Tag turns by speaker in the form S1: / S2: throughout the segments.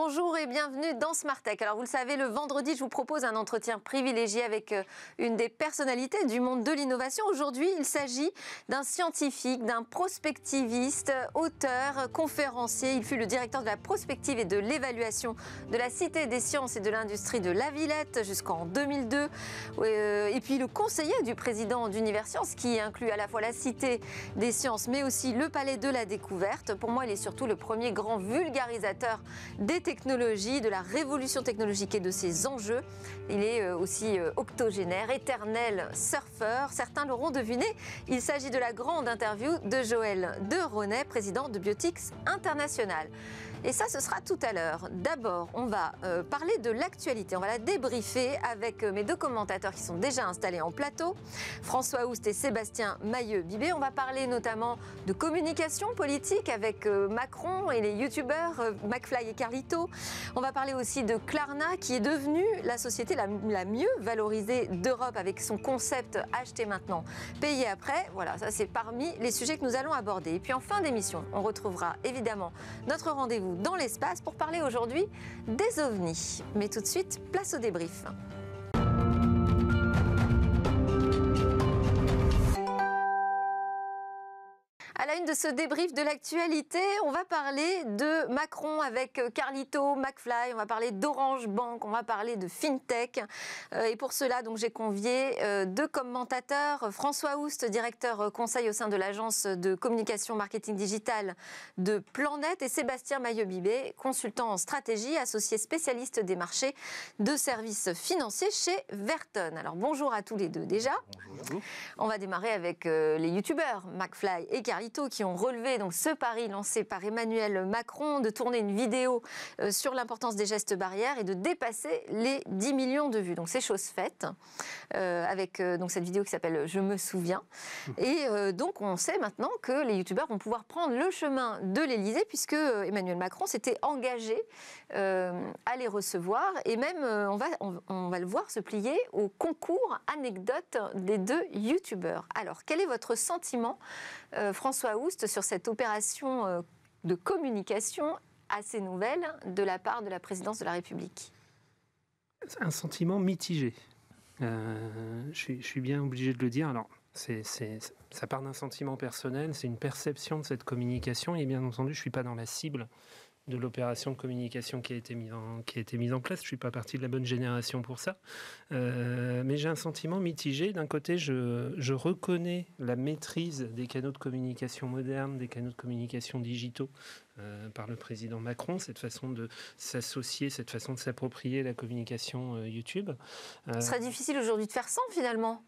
S1: Bonjour et bienvenue dans Smart Tech. Alors vous le savez, le vendredi, je vous propose un entretien privilégié avec euh, une des personnalités du monde de l'innovation. Aujourd'hui, il s'agit d'un scientifique, d'un prospectiviste, auteur, conférencier. Il fut le directeur de la prospective et de l'évaluation de la Cité des sciences et de l'industrie de La Villette jusqu'en 2002. Euh, et puis le conseiller du président d'Universcience qui inclut à la fois la Cité des sciences mais aussi le Palais de la Découverte. Pour moi, il est surtout le premier grand vulgarisateur des de la révolution technologique et de ses enjeux. Il est euh, aussi euh, octogénaire, éternel surfeur. Certains l'auront deviné, il s'agit de la grande interview de Joël de Ronet, président de Biotics International. Et ça, ce sera tout à l'heure. D'abord, on va euh, parler de l'actualité. On va la débriefer avec euh, mes deux commentateurs qui sont déjà installés en plateau, François Oust et Sébastien Mailleux-Bibé. On va parler notamment de communication politique avec euh, Macron et les youtubeurs McFly et Carlito. On va parler aussi de Klarna qui est devenue la société la, la mieux valorisée d'Europe avec son concept acheter maintenant, payer après. Voilà, ça c'est parmi les sujets que nous allons aborder. Et puis en fin d'émission, on retrouvera évidemment notre rendez-vous dans l'espace pour parler aujourd'hui des ovnis. Mais tout de suite, place au débrief. une de ce débrief de l'actualité, on va parler de Macron avec euh, Carlito, McFly, on va parler d'Orange Bank, on va parler de FinTech. Euh, et pour cela, donc, j'ai convié euh, deux commentateurs, François Oust, directeur conseil au sein de l'agence de communication marketing digital de Planète, et Sébastien Maillot-Bibé, consultant en stratégie, associé spécialiste des marchés de services financiers chez Verton. Alors bonjour à tous les deux déjà. Bonjour. On va démarrer avec les youtubeurs McFly et Carlito qui ont relevé donc ce pari lancé par Emmanuel Macron de tourner une vidéo euh, sur l'importance des gestes barrières et de dépasser les 10 millions de vues. Donc c'est chose faite euh, avec euh, donc cette vidéo qui s'appelle Je me souviens. Mmh. Et donc on sait maintenant que les youtubeurs vont pouvoir prendre le chemin de l'Elysée puisque Emmanuel Macron s'était engagé à les recevoir et même on, va, on, on va le voir se plier au concours anecdote des deux youtubeurs. Alors quel est votre sentiment euh, François Houst sur cette opération euh, de communication assez nouvelle de la part de la présidence de la République
S2: Un sentiment mitigé. Euh, je, suis, bien obligé de le dire. Alors, ça part d'un sentiment personnel, c'est une perception de cette communication. Et bien entendu, je ne suis pas dans la cible de l'opération de communication qui a été mise en, qui a été mise en place. Je suis pas partie de la bonne génération pour ça. Euh, mais j'ai un sentiment mitigé. D'un côté, je, reconnais la maîtrise des canaux de communication modernes, des canaux de communication digitaux euh, par le président Macron, cette façon de s'associer, cette façon de s'approprier la communication euh, YouTube. Ce serait
S1: difficile aujourd'hui de faire sans finalement.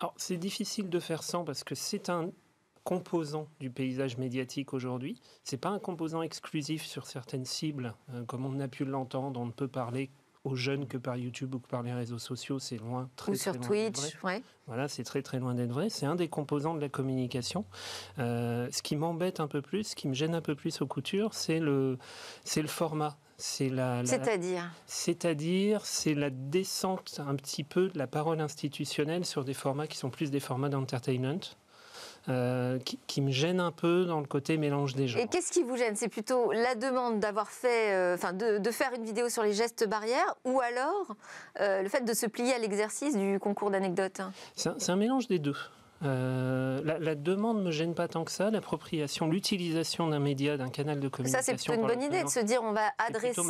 S2: Alors, c'est difficile de faire sans parce que c'est un, composant du paysage médiatique aujourd'hui. C'est pas un composant exclusif sur certaines cibles, euh, comme on a pu l'entendre. On ne peut parler aux jeunes que par YouTube ou que par les réseaux sociaux, c'est loin, très, ou sur Twitch, vrai. Voilà, c'est très très loin d'être vrai. C'est un des composants de la communication. Euh, ce qui m'embête un peu plus, ce qui me gêne un peu plus aux coutures, c'est le, c'est le format. C'est la c'est-à-dire C'est-à-dire, c'est la descente un petit peu de la parole institutionnelle sur des formats qui sont plus des formats d'entertainment. Euh, qui, me gêne un peu dans le côté mélange des gens. Et qu'est-ce
S1: qui vous gêne C'est plutôt la demande d'avoir fait, euh, enfin, de, faire une vidéo sur les gestes barrières, ou alors euh, le fait de se plier à l'exercice du concours d'anecdotes.
S2: C'est un mélange des deux. Euh, la, la, demande me gêne pas tant que ça, l'appropriation, l'utilisation d'un média, d'un canal de communication. Ça, c'est plutôt une bonne idée de se
S1: dire on va adresser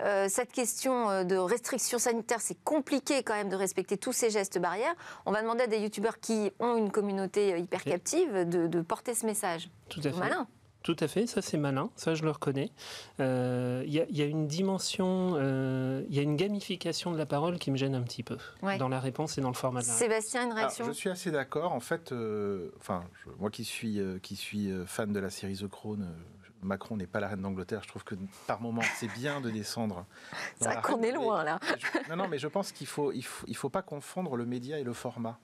S1: euh, cette question euh, de restrictions sanitaires. C'est compliqué quand même de respecter tous ces gestes barrières. On va demander à des youtubeurs qui ont une communauté hyper captive de, porter ce message. Tout à fait. Malin.
S2: Tout à fait, ça c'est malin, ça je le reconnais. Euh, il y, a une dimension, euh, il y a une gamification de la parole qui me gêne un petit peu dans la réponse et dans le format Sébastien,
S1: une réaction ah, Je
S3: suis assez d'accord. En fait, euh, enfin, moi qui suis, qui suis fan de la série The Crown, Macron n'est pas la reine d'Angleterre. Je trouve que par moment, c'est bien de descendre. C'est vrai qu'on est loin là. non, non, mais je pense qu'il faut, il faut pas confondre le média et le format.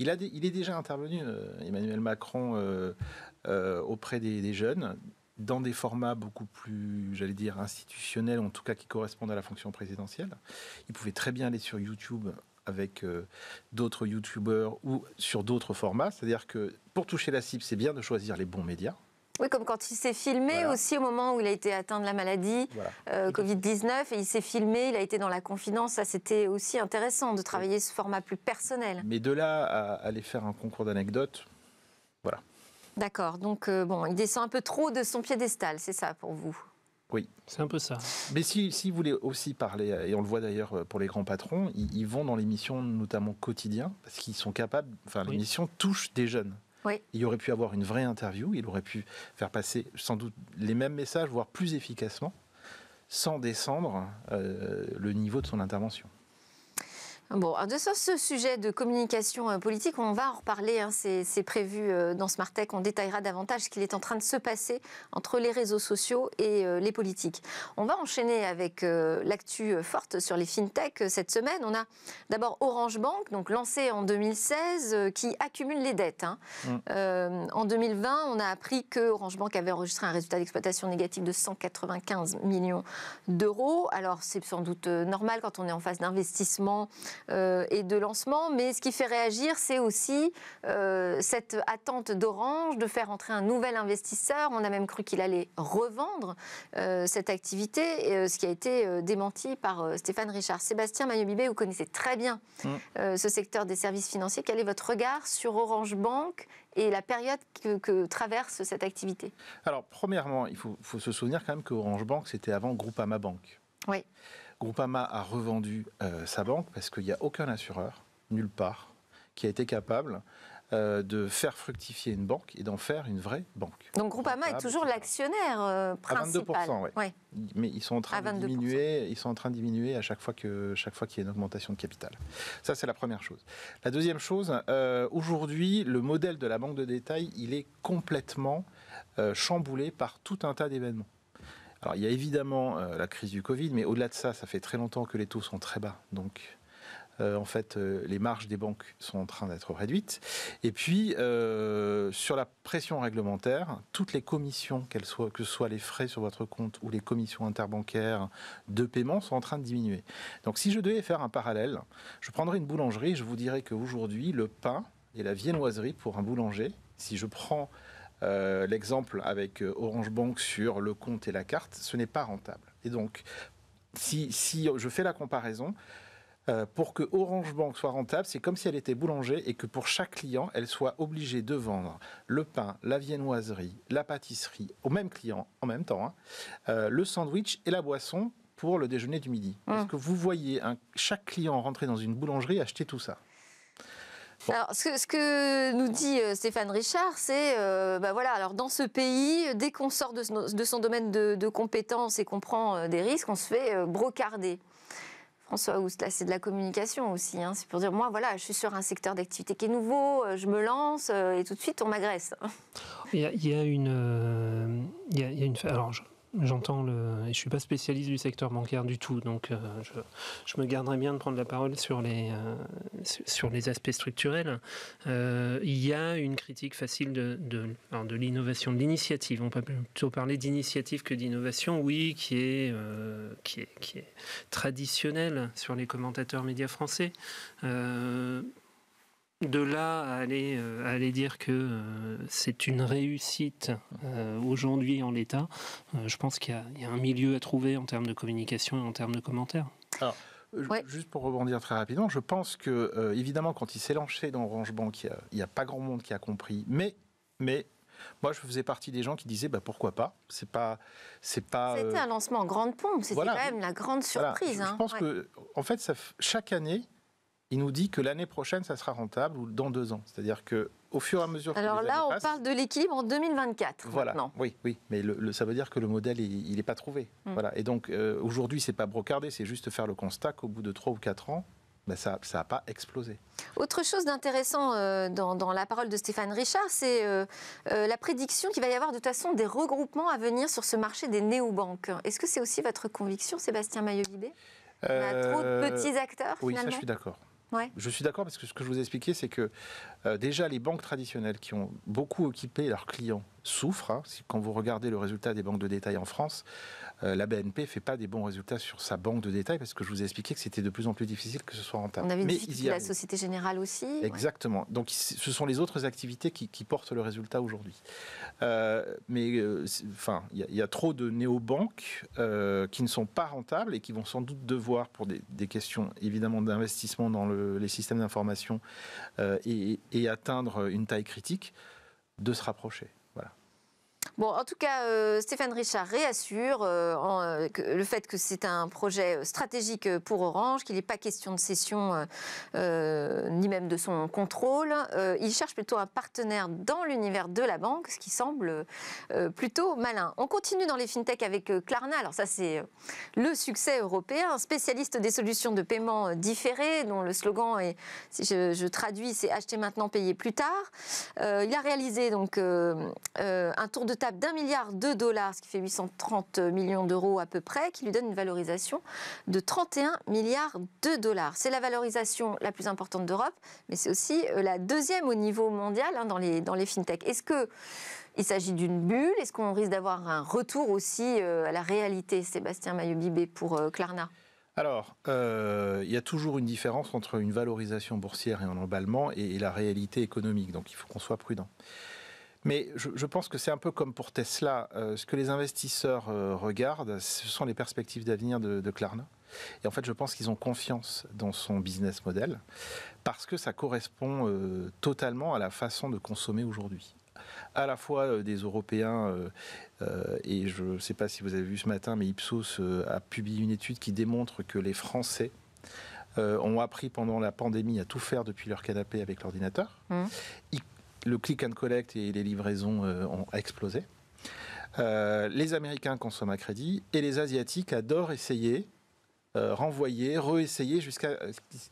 S3: Il, a, il est déjà intervenu, euh, Emmanuel Macron, euh, euh, auprès des, jeunes dans des formats beaucoup plus, j'allais dire, institutionnels, en tout cas qui correspondent à la fonction présidentielle. Il pouvait très bien aller sur YouTube avec d'autres YouTubeurs ou sur d'autres formats. C'est-à-dire que pour toucher la cible, c'est bien de choisir les bons médias.
S1: Oui, comme quand il s'est filmé aussi au moment où il a été atteint de la maladie euh, Covid-19 et il s'est filmé, il a été dans la confidence. Ça, c'était aussi intéressant de travailler ce format plus personnel.
S3: Mais de là à aller faire un concours d'anecdotes, voilà.
S1: D'accord. Donc, euh, bon, il descend un peu trop de son piédestal, c'est ça pour vous
S3: oui. C'est un peu ça. Mais si, si, vous voulez aussi parler, euh, et on le voit d'ailleurs pour les grands patrons, ils, ils vont dans l'émission notamment quotidien, parce qu'ils sont capables, enfin l'émission touche des jeunes. Il aurait pu avoir une vraie interview, il aurait pu faire passer sans doute les mêmes messages, voire plus efficacement, sans descendre euh, le niveau de son intervention.
S1: Bon, de ce sujet de communication euh, politique, on va en reparler, hein, c'est prévu euh, dans Smart Tech, on détaillera davantage ce qu'il est en train de se passer entre les réseaux sociaux et euh, les politiques. On va enchaîner avec l'actu forte sur les fintech cette semaine. On a d'abord Orange Bank, donc lancé en 2016, qui accumule les dettes. Hein. Mm. en 2020, on a appris que Orange Bank avait enregistré un résultat d'exploitation négatif de 195 millions d'euros. Alors c'est sans doute normal quand on est en phase d'investissement euh, et de lancement. Mais ce qui fait réagir, c'est aussi euh, cette attente d'Orange de faire entrer un nouvel investisseur. On a même cru qu'il allait revendre euh, cette activité, ce qui a été démenti par Stéphane Richard. Sébastien Mayobibé, vous connaissez très bien mm. ce secteur des services financiers. Quel est votre regard sur Orange Bank et la période que, traverse cette activité
S3: Alors, premièrement, il faut, se souvenir quand même qu'Orange Bank, c'était avant Groupama Bank. Oui. Groupama a revendu euh, sa banque parce qu'il n'y a aucun assureur, nulle part, qui a été capable euh, de faire fructifier une banque et d'en faire une vraie banque.
S1: Donc Groupama est toujours l'actionnaire euh, principal. 22%, oui.
S3: Mais ils sont, en train de diminuer, ils sont en train de diminuer à chaque fois qu'il y a une augmentation de capital. Ça, c'est la première chose. La deuxième chose, aujourd'hui, le modèle de la banque de détail, il est complètement chamboulé par tout un tas d'événements. Alors il y a évidemment euh, la crise du Covid, mais au-delà de ça, ça fait très longtemps que les taux sont très bas. Donc euh, en fait, euh, les marges des banques sont en train d'être réduites. Et puis, sur la pression réglementaire, toutes les commissions, qu'elles soient, que ce soit les frais sur votre compte ou les commissions interbancaires de paiement, sont en train de diminuer. Donc, si je devais faire un parallèle, je prendrais une boulangerie, je vous dirais qu'aujourd'hui, le pain et la viennoiserie pour un boulanger, si je prends euh, l'exemple avec euh, Orange Bank sur le compte et la carte, ce n'est pas rentable. Et donc, si, je fais la comparaison, euh, pour que Orange Bank soit rentable, c'est comme si elle était boulanger et que pour chaque client, elle soit obligée de vendre le pain, la viennoiserie, la pâtisserie au même client en même temps, hein, le sandwich et la boisson pour le déjeuner du midi. Mmh. Est-ce que vous voyez chaque client rentrer dans une boulangerie acheter tout ça
S1: alors, ce que, nous dit euh, Stéphane Richard, c'est, euh, bah voilà, alors dans ce pays, dès qu'on sort de, son domaine de, compétences et qu'on prend euh, des risques, on se fait brocarder. François Oust, là, c'est de la communication aussi. Hein. C'est pour dire, moi, voilà, je suis sur un secteur d'activité qui est nouveau, je me lance et tout de suite, on m'agresse.
S2: Il y, a, une. il y a, une alors, J'entends le. Et je suis pas spécialiste du secteur bancaire du tout, donc euh, je, me garderai bien de prendre la parole sur les, euh, sur les aspects structurels. Euh, il y a une critique facile de, de, l'innovation, de l'initiative. On peut plutôt parler d'initiative que d'innovation, oui, qui est, qui est, qui est traditionnelle sur les commentateurs médias français de là à aller, euh, aller dire que euh, c'est une réussite euh, aujourd'hui en l'état, je pense qu'il y, a un milieu à trouver en termes de communication et en termes de commentaires.
S3: Alors, ah. Juste pour rebondir très rapidement, je pense que, évidemment, quand il s'est lancé dans Orange Bank, il n'y a, pas grand monde qui a compris. Mais, mais moi, je faisais partie des gens qui disaient bah, pourquoi pas. C'est pas, c'est pas. C'était un
S1: lancement en grande pompe. C'était quand même la grande surprise. Je, hein, pense que,
S3: en fait, ça, chaque année, il nous dit que l'année prochaine, ça sera rentable ou dans deux ans. C'est-à-dire que au fur et à mesure. Alors là, on
S1: parle de l'équilibre en 2024. Voilà.
S3: Oui, oui, mais ça veut dire que le modèle, il n'est pas trouvé. Mm. Voilà. Et donc euh, aujourd'hui, c'est pas brocardé. c'est juste faire le constat qu'au bout de trois ou quatre ans, ben, ça n'a pas explosé.
S1: Autre chose d'intéressant euh, dans, la parole de Stéphane Richard, c'est euh, la prédiction qu'il va y avoir de toute façon des regroupements à venir sur ce marché des néobanques. Est-ce que c'est aussi votre conviction, Sébastien maillot
S2: euh, On a trop de petits acteurs Oui, ça je suis d'accord.
S3: Je suis d'accord parce que ce que je vous expliquais, c'est que euh, déjà les banques traditionnelles qui ont beaucoup occupé leurs clients souffre. Hein. Quand vous regardez le résultat des banques de détail en France, euh, la BNP fait pas des bons résultats sur sa banque de détail parce que je vous ai expliqué que c'était de plus en plus difficile que ce soit rentable. On avait Mais la
S1: Société Générale aussi.
S3: Exactement. Donc ce sont les autres activités qui, portent le résultat aujourd'hui. Euh, mais euh, enfin, il y, a trop de néobanques qui ne sont pas rentables et qui vont sans doute devoir, pour des, questions évidemment d'investissement dans les systèmes d'information et atteindre une taille critique, de se rapprocher.
S1: Bon, en tout cas, euh, Stéphane Richard réassure euh, euh, le fait que c'est un projet stratégique pour Orange, qu'il n'est pas question de cession ni même de son contrôle. il cherche plutôt un partenaire dans l'univers de la banque, ce qui semble plutôt malin. On continue dans les fintech avec Klarna. Alors ça, c'est le succès européen, spécialiste des solutions de paiement différées, dont le slogan est, si je, je traduis, c'est acheter maintenant, payer plus tard. il a réalisé donc un tour de d'un milliard de dollars, ce qui fait 830 millions d'euros à peu près, qui lui donne une valorisation de 31 milliards de dollars. C'est la valorisation la plus importante d'Europe, mais c'est aussi euh, la deuxième au niveau mondial hein, dans, les, dans les fintech. Est-ce que il s'agit d'une bulle Est-ce qu'on risque d'avoir un retour aussi euh, à la réalité, Sébastien Maillot-Bibé pour Clarna. Euh,
S3: alors, il y a toujours une différence entre une valorisation boursière et un emballement et la réalité économique, donc il faut qu'on soit prudent. Mais je, pense que c'est un peu comme pour Tesla. Euh, ce que les investisseurs euh, regardent, ce sont les perspectives d'avenir de, de Klarna. Et en fait, je pense qu'ils ont confiance dans son business model parce que ça correspond euh, totalement à la façon de consommer aujourd'hui à la fois des Européens, et je ne sais pas si vous avez vu ce matin, mais Ipsos a publié une étude qui démontre que les Français ont appris pendant la pandémie à tout faire depuis leur canapé avec l'ordinateur, mmh le click and collect et les livraisons euh, ont explosé. Euh, les Américains consomment à crédit et les Asiatiques adorent essayer euh, renvoyer, re jusqu'à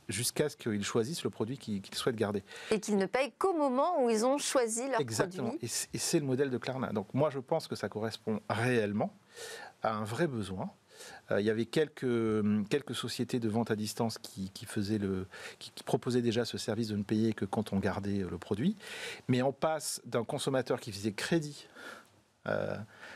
S3: jusqu'à ce qu'ils choisissent le produit qu'ils souhaitent garder.
S1: Et qu'ils ne payent qu'au moment où ils ont choisi leur produit. Exactement.
S3: Et c'est le modèle de Klarna. Donc moi, je pense que ça correspond réellement à un vrai besoin euh, il y avait quelques, hum, quelques sociétés de vente à distance qui, proposaient déjà ce service de ne payer que quand on gardait euh, le produit. Mais on passe d'un consommateur qui faisait crédit euh,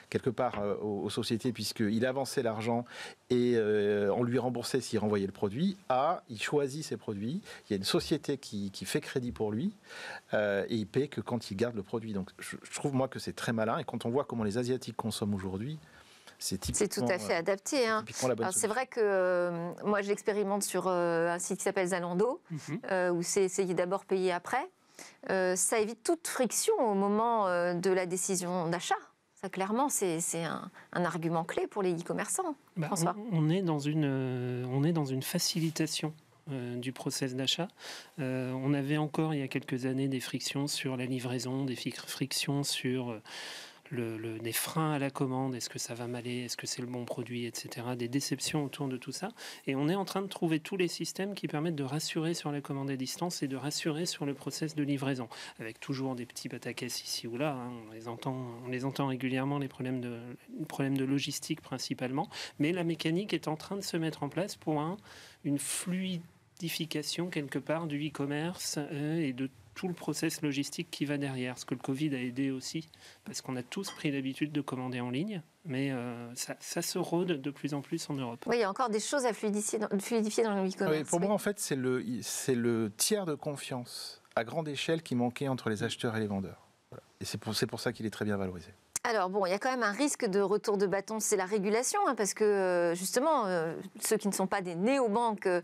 S3: quelque part aux, sociétés puisqu'il avançait l'argent et on lui remboursait s'il renvoyait le produit, à il choisit ses produits, il y a une société qui, fait crédit pour lui et il paye que quand il garde le produit. Donc je trouve moi que c'est très malin et quand on voit comment les Asiatiques consomment aujourd'hui, c'est tout à fait euh,
S1: adapté. C'est hein. vrai que euh, moi, je l'expérimente sur euh, un site qui s'appelle Zalando, mhm. où c'est essayer d'abord payer après. ça évite toute friction au moment de la décision d'achat. Ça, clairement, c'est un, argument clé pour les e-commerçants.
S2: Bah, on, est dans une, on est dans une facilitation. du process d'achat. on avait encore il y a quelques années des frictions sur la livraison, des frictions sur le, des freins à la commande, est-ce que ça va m'aller, est-ce que c'est le bon produit, etc. Des déceptions autour de tout ça. Et on est en train de trouver tous les systèmes qui permettent de rassurer sur la commande à distance et de rassurer sur le process de livraison, avec toujours des petits batacaisses ici ou là. Hein, on, les entend, on les entend régulièrement, les problèmes, de, de logistique principalement. Mais la mécanique est en train de se mettre en place pour une fluidification quelque part du e-commerce euh, et de tout le process logistique qui va derrière, ce que le Covid a aidé aussi, parce qu'on a tous pris l'habitude de commander en ligne, mais euh, ça, se rôde de plus en plus en Europe.
S1: Oui, il y a encore des choses à fluidifier dans, fluidifier dans le e-commerce. pour
S3: moi, en fait, c'est le, tiers de confiance à grande échelle qui manquait entre les acheteurs et les vendeurs. Et c'est pour, c'est pour ça qu'il est très bien valorisé.
S1: Alors bon, il y a quand même un risque de retour de bâton, c'est la régulation, hein, parce que euh, justement, euh, ceux qui ne sont pas des néobanques euh,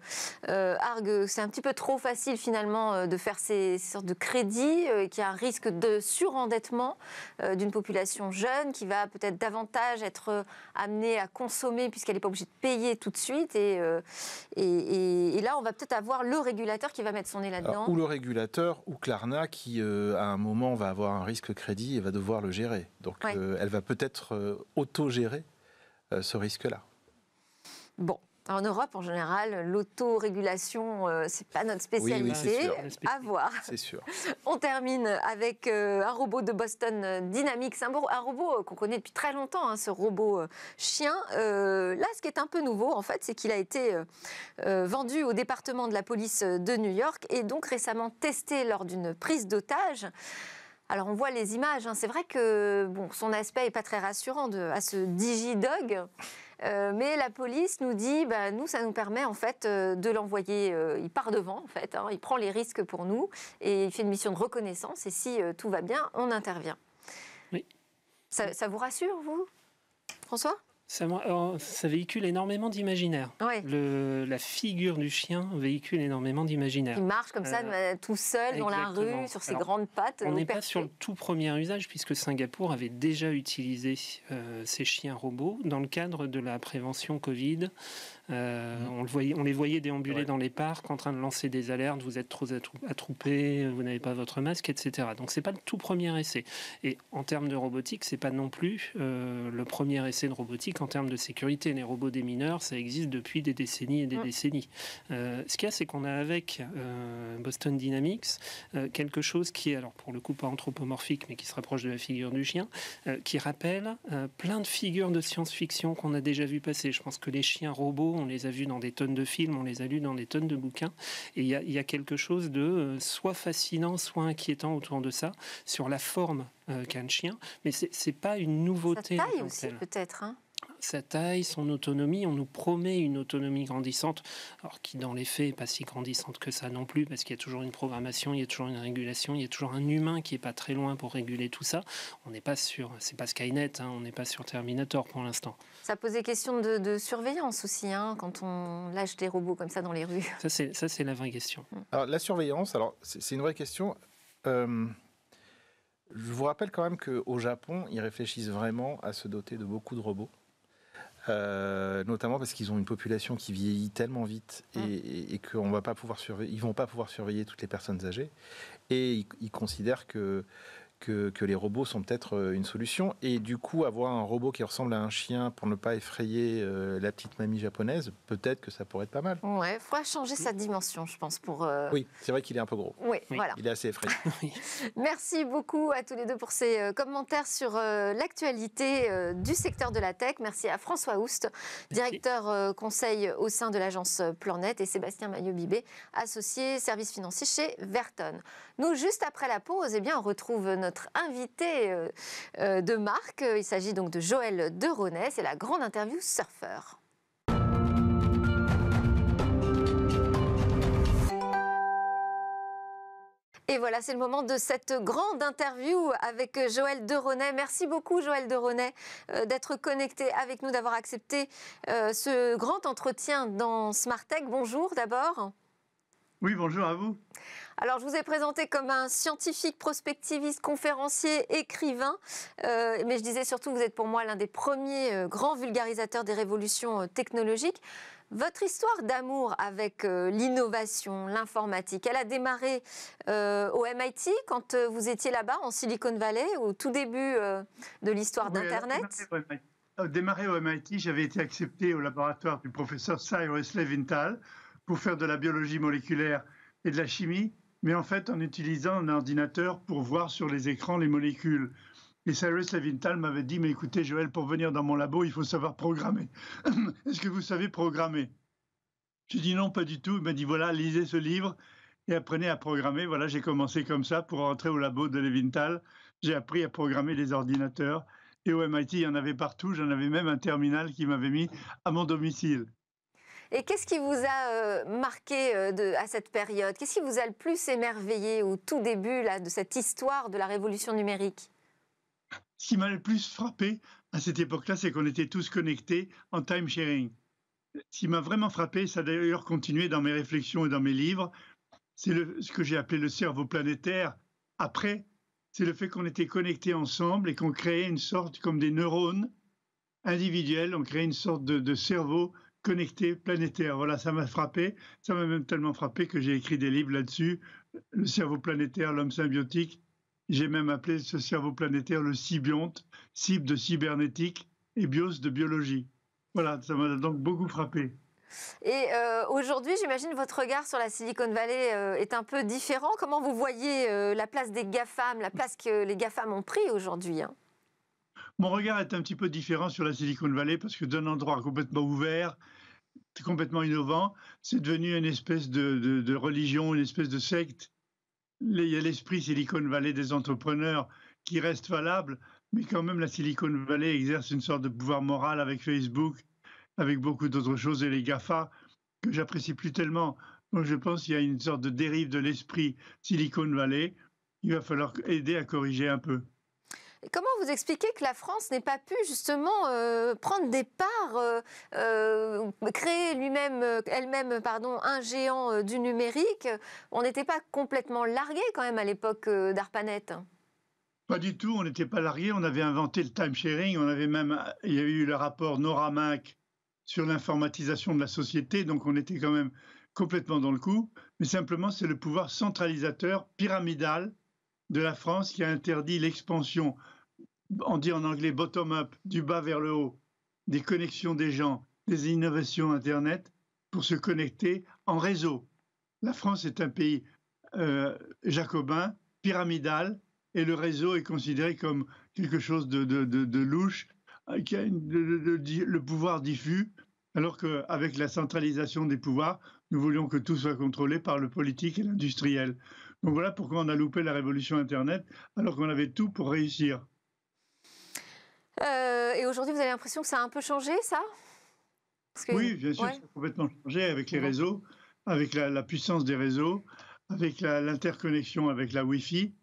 S1: euh arguent c'est un petit peu trop facile finalement de faire ces, sortes de crédits, qui qu'il y a un risque de surendettement d'une population jeune qui va peut-être davantage être amenée à consommer puisqu'elle n'est pas obligée de payer tout de suite. Et, là, on va peut-être avoir le régulateur qui va mettre son nez là-dedans. Ou
S3: le régulateur, ou Klarna qui, à un moment, va avoir un risque crédit et va devoir le gérer. Donc elle va peut-être euh, autogérer euh, ce risque-là.
S4: Bon,
S1: en Europe, en général, l'autorégulation, euh, c'est pas notre spécialité. Oui, à voir. C'est sûr. On termine avec un robot de Boston Dynamics, un, robot qu'on connaît depuis très longtemps, hein, ce robot chien. là, ce qui est un peu nouveau, en fait, c'est qu'il a été vendu au département de la police de New York et donc récemment testé lors d'une prise d'otage. Alors on voit les images, hein. c'est vrai que bon, son aspect n'est pas très rassurant à ce digidog. dog euh, mais la police nous dit, bah, nous, ça nous permet en fait euh, de l'envoyer. Euh, il part devant en fait, hein. il prend les risques pour nous et il fait une mission de reconnaissance. Et si tout va bien, on intervient. Oui. ça vous rassure, vous,
S2: François euh, ça, véhicule énormément d'imaginaire. La figure du chien véhicule énormément d'imaginaire. Il marche comme ça, euh,
S1: euh, tout seul dans la rue, sur ses grandes pattes. On n'est
S2: pas sur le tout premier usage, puisque Singapour avait déjà utilisé ces chiens robots dans le cadre de la prévention Covid. Euh, mhm. on, le voyait, on, les voyait déambuler dans les parcs en train de lancer des alertes, vous êtes trop attroupé, vous n'avez pas votre masque, etc. Donc c'est pas le tout premier essai. Et en termes de robotique, c'est pas non plus euh, le premier essai de robotique en termes de sécurité. Les robots des mineurs, ça existe depuis des décennies et des mm. décennies. Euh, ce qu'il y a, c'est qu'on a avec Boston Dynamics quelque chose qui est, alors pour le coup pas anthropomorphique, mais qui se rapproche de la figure du chien, qui rappelle plein de figures de science-fiction qu'on a déjà vu passer. Je pense que les chiens robots on les a vus dans des tonnes de films, on les a lus dans des tonnes de bouquins. Et il y, a, quelque chose de euh, soit fascinant, soit inquiétant autour de ça, sur la forme euh, qu'un chien. Mais c'est pas une nouveauté. Sa taille aussi peut-être. Hein sa taille, son autonomie. On nous promet une autonomie grandissante, alors qui dans les faits n'est pas si grandissante que ça non plus, parce qu'il y a toujours une programmation, il y a toujours une régulation, il y a toujours un humain qui est pas très loin pour réguler tout ça. On n'est pas sur, c'est pas Skynet, hein, on n'est pas sur Terminator pour l'instant.
S1: Ça pose des questions de, surveillance aussi, hein, quand on lâche des robots comme ça dans les rues.
S2: Ça c'est c'est la vraie question. Mm. la surveillance, alors c'est une
S3: vraie question. Euh, je vous rappelle quand même qu'au Japon, ils réfléchissent vraiment à se doter de beaucoup de robots. Euh, notamment parce qu'ils ont une population qui vieillit tellement vite mm. et, et, qu'on va pas pouvoir surveiller, ils vont pas pouvoir surveiller toutes les personnes âgées, et ils considèrent que que, les robots sont peut-être euh, une solution. Et du coup, avoir un robot qui ressemble à un chien pour ne pas effrayer euh, la petite mamie japonaise, peut-être que ça pourrait être pas mal.
S1: Ouais, il faudra changer sa dimension, je pense, pour... Euh, oui,
S3: c'est vrai qu'il est un peu gros. Oui, voilà.
S1: Il est assez effrayant. Merci beaucoup à tous les deux pour ces commentaires sur l'actualité du secteur de la tech. Merci à François Oust, directeur conseil au sein de l'agence Planète, et Sébastien Maillot-Bibé, associé service financier chez Verton. Nous, juste après la pause, eh bien, on retrouve notre invité euh, euh, de marque. Il s'agit donc de Joël Ronet, C'est la grande interview surfeur. Et voilà, c'est le moment de cette grande interview avec Joël Ronet. Merci beaucoup, Joël De euh, d'être connecté avec nous, d'avoir accepté ce grand entretien dans Smart Tech. Bonjour d'abord.
S4: Oui, bonjour à vous.
S1: Alors, je vous ai présenté comme un scientifique, prospectiviste, conférencier, écrivain, euh, mais je disais surtout que vous êtes pour moi l'un des premiers euh, grands vulgarisateurs des révolutions euh, technologiques. Votre histoire d'amour avec l'innovation, l'informatique, elle a démarré au MIT quand vous étiez là-bas en Silicon Valley, au tout début de l'histoire d'Internet.
S4: Démarré au MIT, j'avais été accepté au laboratoire du professeur Cyrus Leventhal, pour faire de la biologie moléculaire et de la chimie, mais en fait en utilisant un ordinateur pour voir sur les écrans les molécules. Et Cyrus Levintal m'avait dit, mais écoutez Joël, pour venir dans mon labo, il faut savoir programmer. Est-ce que vous savez programmer J'ai dit non, pas du tout. Il m'a dit, voilà, lisez ce livre et apprenez à programmer. Voilà, j'ai commencé comme ça pour rentrer au labo de Levintal. J'ai appris à programmer les ordinateurs. Et au MIT, il y en avait partout. J'en avais même un terminal qui m'avait mis à mon domicile.
S1: Et qu'est-ce qui vous a euh, marqué euh, à cette période Qu'est-ce qui vous a le plus émerveillé au tout début là, de cette histoire de la révolution numérique
S4: Ce qui m'a le plus frappé à cette époque-là, c'est qu'on était tous connectés en time sharing. Ce qui m'a vraiment frappé, ça a d'ailleurs continué dans mes réflexions et dans mes livres, c'est ce que j'ai appelé le cerveau planétaire après, c'est le fait qu'on était connectés ensemble et qu'on créait une sorte, comme des neurones individuels, on créait une sorte de, de cerveau connecté, planétaire. Voilà, ça m'a frappé. Ça m'a même tellement frappé que j'ai écrit des livres là-dessus. Le cerveau planétaire, l'homme symbiotique. J'ai même appelé ce cerveau planétaire le sibionte, cible de cybernétique et bios de biologie. Voilà, ça m'a donc beaucoup frappé.
S1: Et euh, aujourd'hui, j'imagine votre regard sur la Silicon Valley euh, est un peu différent. Comment vous voyez euh, la place des GAFAM, la place que les GAFAM ont pris aujourd'hui hein
S4: mon regard est un petit peu différent sur la Silicon Valley parce que d'un endroit complètement ouvert, complètement innovant, c'est devenu une espèce de, religion, une espèce de secte. Il y a l'esprit Silicon Valley des entrepreneurs qui reste valable, mais quand même la Silicon Valley exerce une sorte de pouvoir moral avec Facebook, avec beaucoup d'autres choses et les GAFA que j'apprécie plus tellement. Moi, je pense qu'il y a une sorte de dérive de l'esprit Silicon Valley. Il va falloir aider à corriger un peu.
S1: Comment vous expliquez que la France n'ait pas pu justement euh, prendre des parts, euh, euh, créer lui-même, elle-même, pardon, un géant du numérique On n'était pas complètement largué quand même à l'époque d'Arpanet.
S4: Pas du tout, on n'était pas largué. On avait inventé le time sharing. On avait même, il y a eu le rapport Nora sur l'informatisation de la société, donc on était quand même complètement dans le coup. Mais simplement, c'est le pouvoir centralisateur, pyramidal, de la France qui a interdit l'expansion, on dit en anglais bottom-up, du bas vers le haut, des connexions des gens, des innovations Internet pour se connecter en réseau. La France est un pays euh, jacobin, pyramidal, et le réseau est considéré comme quelque chose de, louche, euh, qui a le pouvoir diffus, alors qu'avec la centralisation des pouvoirs, nous voulions que tout soit contrôlé par le politique et l'industriel. Donc voilà pourquoi on a loupé la révolution Internet, alors qu'on avait tout pour réussir.
S1: Euh, et aujourd'hui, vous avez l'impression que ça a un peu changé, ça
S4: Oui, bien sûr, ça a complètement changé avec les réseaux, avec la, puissance des réseaux, avec l'interconnexion avec la Wi-Fi.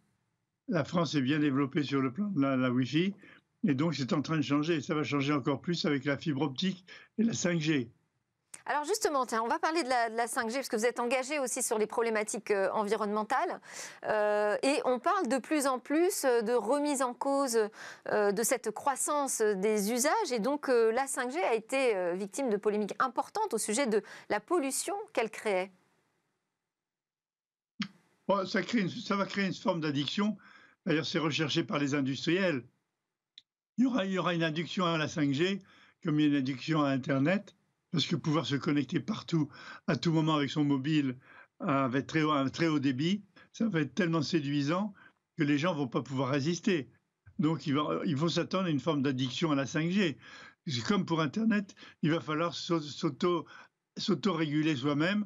S4: La France est bien développée sur le plan de la, la Wi-Fi, et donc c'est en train de changer. Et ça va changer encore plus avec la fibre optique et la 5G.
S1: Alors justement, on va parler de la, 5G, parce que vous êtes engagé aussi sur les problématiques euh, environnementales. Euh, et on parle de plus en plus euh, de remise en cause de cette croissance des usages. Et donc la 5G a été victime de polémiques importantes au sujet de la pollution qu'elle créait.
S4: ça, crée va créer une forme d'addiction. D'ailleurs, c'est recherché par les industriels. Il y, aura, une addiction à la 5G, comme une addiction à Internet parce que pouvoir se connecter partout, à tout moment avec son mobile, avec très un très haut débit, ça va être tellement séduisant que les gens ne vont pas pouvoir résister. Donc, ils vont faut s'attendre à une forme d'addiction à la 5G. Comme pour Internet, il va falloir s'auto-réguler soi-même,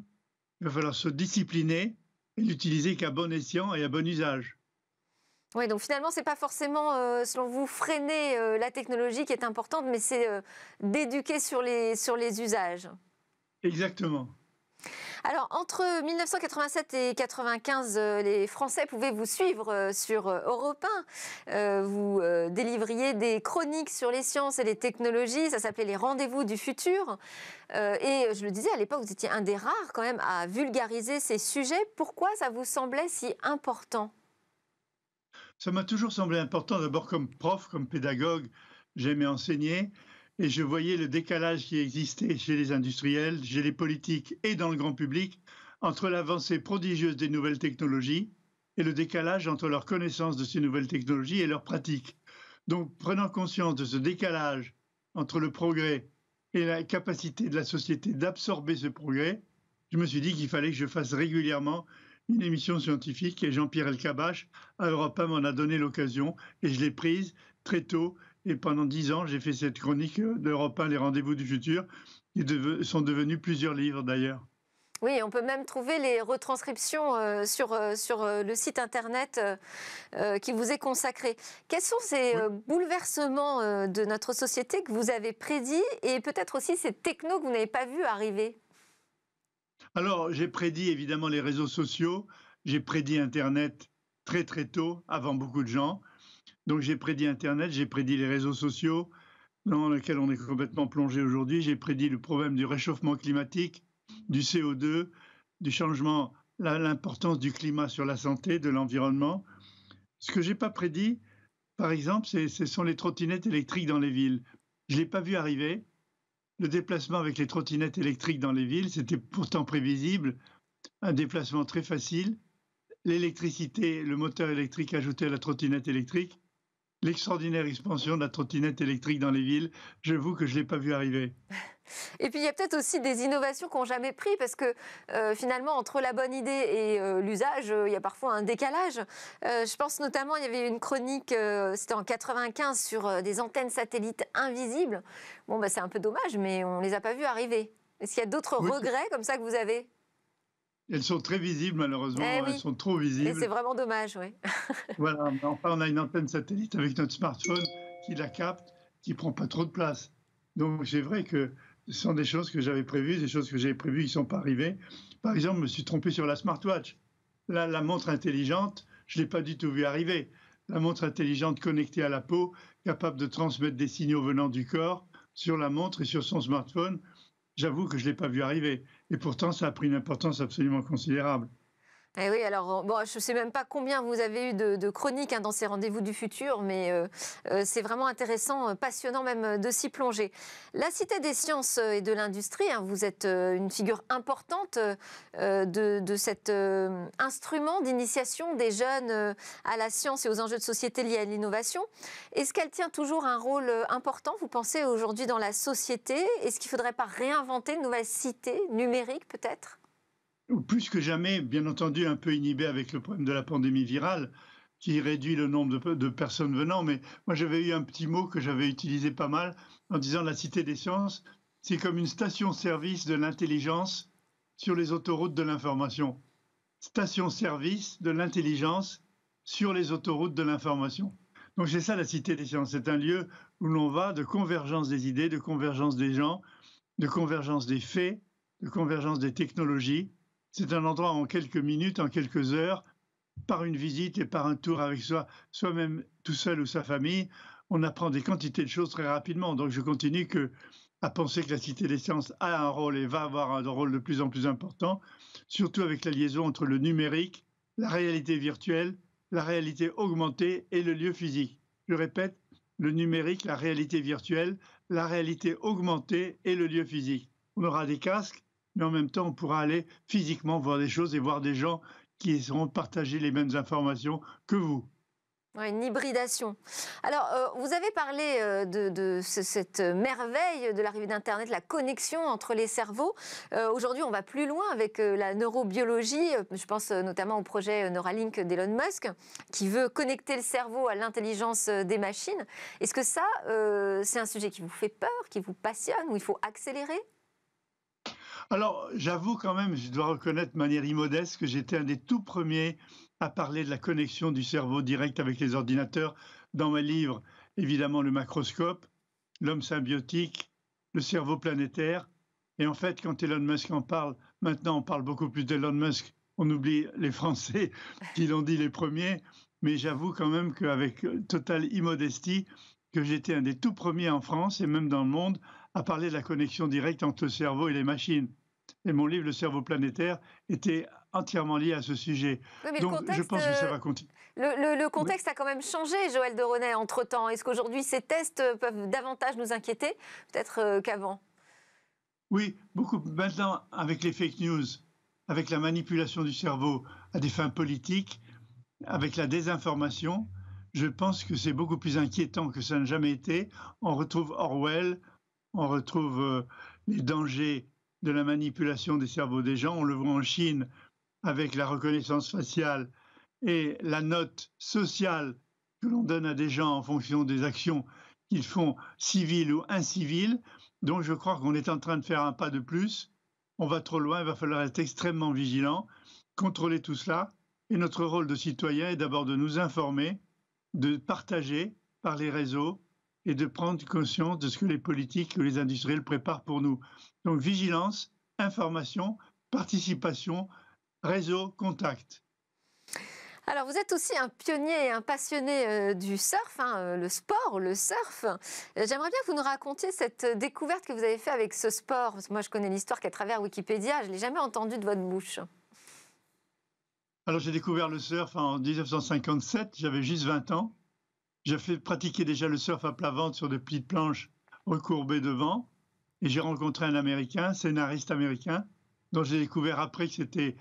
S4: il va falloir se discipliner et l'utiliser qu'à bon escient et à bon usage.
S1: Oui, donc finalement, ce n'est pas forcément, euh, selon vous, freiner euh, la technologie qui est importante, mais c'est euh, d'éduquer sur les, sur les usages.
S4: Exactement.
S1: Alors, entre 1987 et 95, les Français pouvaient vous suivre sur Europe 1. Vous délivriez des chroniques sur les sciences et les technologies. Ça s'appelait les rendez-vous du futur. Et je le disais, à l'époque, vous étiez un des rares quand même à vulgariser ces sujets. Pourquoi ça vous semblait si important
S4: ça m'a toujours semblé important, d'abord comme prof, comme pédagogue, j'aimais enseigner et je voyais le décalage qui existait chez les industriels, chez les politiques et dans le grand public entre l'avancée prodigieuse des nouvelles technologies et le décalage entre leur connaissance de ces nouvelles technologies et leur pratique. Donc, prenant conscience de ce décalage entre le progrès et la capacité de la société d'absorber ce progrès, je me suis dit qu'il fallait que je fasse régulièrement une émission scientifique et Jean-Pierre Elkabach à Europe 1 m'en a donné l'occasion et je l'ai prise très tôt. Et pendant dix ans, j'ai fait cette chronique d'Europe 1, Les Rendez-vous du Futur, Ils sont devenus plusieurs livres d'ailleurs.
S1: Oui, on peut même trouver les retranscriptions euh, sur, euh, sur euh, le site internet qui vous est consacré. Quels sont ces bouleversements de notre société que vous avez prédits et peut-être aussi ces technos que vous n'avez pas vus arriver
S4: alors, j'ai prédit évidemment les réseaux sociaux, j'ai prédit Internet très très tôt, avant beaucoup de gens. Donc j'ai prédit Internet, j'ai prédit les réseaux sociaux dans lesquels on est complètement plongé aujourd'hui, j'ai prédit le problème du réchauffement climatique, du CO2, du changement, l'importance du climat sur la santé, de l'environnement. Ce que je n'ai pas prédit, par exemple, ce sont les trottinettes électriques dans les villes. Je ne l'ai pas vu arriver le déplacement avec les trottinettes électriques dans les villes, c'était pourtant prévisible, un déplacement très facile. L'électricité, le moteur électrique ajouté à la trottinette électrique, l'extraordinaire expansion de la trottinette électrique dans les villes. J'avoue que je ne l'ai pas vu arriver.
S1: Et puis il y a peut-être aussi des innovations qu'on jamais pris parce que euh, finalement entre la bonne idée et euh, l'usage, euh, il y a parfois un décalage. je pense notamment il y avait une chronique, c'était en 95 sur des antennes satellites invisibles. Bon bah, c'est un peu dommage, mais on les a pas vues arriver. Est-ce qu'il y a d'autres regrets
S4: comme ça que vous avez elles sont très visibles, malheureusement. Eh hein, elles sont trop visibles. c'est
S1: vraiment dommage, oui.
S4: voilà, enfin, on a une antenne satellite avec notre smartphone qui la capte, qui prend pas trop de place. Donc, c'est vrai que ce sont des choses que j'avais prévues, des choses que j'avais prévues qui ne sont pas arrivées. Par exemple, je me suis trompé sur la smartwatch. Là, la montre intelligente, je ne l'ai pas du tout vu arriver. La montre intelligente connectée à la peau, capable de transmettre des signaux venant du corps sur la montre et sur son smartphone j'avoue que je ne l'ai pas vu arriver. Et pourtant, ça a pris une importance absolument considérable.
S1: Eh oui, alors euh, bon, je ne sais même pas combien vous avez eu de, chroniques hein, dans ces rendez-vous du futur, mais euh, euh, c'est vraiment intéressant, passionnant même de s'y plonger. La Cité des sciences et de l'industrie, hein, vous êtes une figure importante de, de, cet instrument d'initiation des jeunes à la science et aux enjeux de société liés à l'innovation. Est-ce qu'elle tient toujours un rôle important, vous pensez, aujourd'hui dans la société Est-ce qu'il ne faudrait pas réinventer une nouvelle cité
S4: numérique peut-être plus que jamais, bien entendu, un peu inhibé avec le problème de la pandémie virale qui réduit le nombre de, personnes venant. Mais moi, j'avais eu un petit mot que j'avais utilisé pas mal en disant la Cité des sciences, c'est comme une station-service de l'intelligence sur les autoroutes de l'information. Station-service de l'intelligence sur les autoroutes de l'information. Donc c'est ça la Cité des sciences. C'est un lieu où l'on va de convergence des idées, de convergence des gens, de convergence des faits, de convergence des technologies c'est un endroit en quelques minutes, en quelques heures, par une visite et par un tour avec soi, soi-même tout seul ou sa famille, on apprend des quantités de choses très rapidement. Donc je continue à penser que la Cité des Sciences a un rôle et va avoir un rôle de plus en plus important, surtout avec la liaison entre le numérique, la réalité virtuelle, la réalité augmentée et le lieu physique. Je répète, le numérique, la réalité virtuelle, la réalité augmentée et le lieu physique. On aura des casques, mais en même temps, on pourra aller physiquement voir des choses et voir des gens qui seront partager les mêmes informations que vous.
S1: une hybridation. Alors, euh, vous avez parlé euh, de, cette merveille de l'arrivée d'Internet, la connexion entre les cerveaux. Euh, aujourd'hui, on va plus loin avec la neurobiologie. Je pense notamment au projet Neuralink d'Elon Musk, qui veut connecter le cerveau à l'intelligence des machines. Est-ce que ça, c'est un sujet qui vous fait peur, qui vous passionne, où il faut accélérer
S4: alors, j'avoue quand même, je dois reconnaître de manière immodeste que j'étais un des tout premiers à parler de la connexion du cerveau direct avec les ordinateurs dans mes livres. Évidemment, le macroscope, l'homme symbiotique, le cerveau planétaire. Et en fait, quand Elon Musk en parle, maintenant on parle beaucoup plus d'Elon Musk, on oublie les Français qui l'ont dit les premiers, mais j'avoue quand même qu'avec euh, totale immodestie, que j'étais un des tout premiers en France et même dans le monde à parler de la connexion directe entre le cerveau et les machines. Et mon livre, Le cerveau planétaire, était entièrement lié à ce sujet. Donc, je pense que ça va euh, continuer.
S1: Le, contexte a quand même changé, Joël de entre-temps. Est-ce qu'aujourd'hui, ces tests peuvent davantage nous inquiéter, peut-être euh, qu'avant
S4: Oui, beaucoup. Maintenant, avec les fake news, avec la manipulation du cerveau à des fins politiques, avec la désinformation, je pense que c'est beaucoup plus inquiétant que ça n'a jamais été. On retrouve Orwell, on retrouve euh, les dangers de la manipulation des cerveaux des gens. On le voit en Chine avec la reconnaissance faciale et la note sociale que l'on donne à des gens en fonction des actions qu'ils font civiles ou inciviles. Donc je crois qu'on est en train de faire un pas de plus. On va trop loin, il va falloir être extrêmement vigilant, contrôler tout cela. Et notre rôle de citoyen est d'abord de nous informer, de partager par les réseaux, et de prendre conscience de ce que les politiques, ou les industriels préparent pour nous. Donc vigilance, information, participation, réseau, contact. Alors vous
S1: êtes aussi un pionnier et un passionné euh, du surf, hein, euh, le sport, le surf. Euh, j'aimerais bien que vous nous racontiez cette découverte que vous avez faite avec ce sport. moi je connais l'histoire qu'à travers Wikipédia, je ne l'ai jamais entendue de votre bouche.
S4: Alors j'ai découvert le surf en 1957, j'avais juste 20 ans j'ai fait pratiquer déjà le surf à plat ventre sur des petites planches recourbées devant. Et j'ai rencontré un Américain, scénariste américain, dont j'ai découvert après que c'était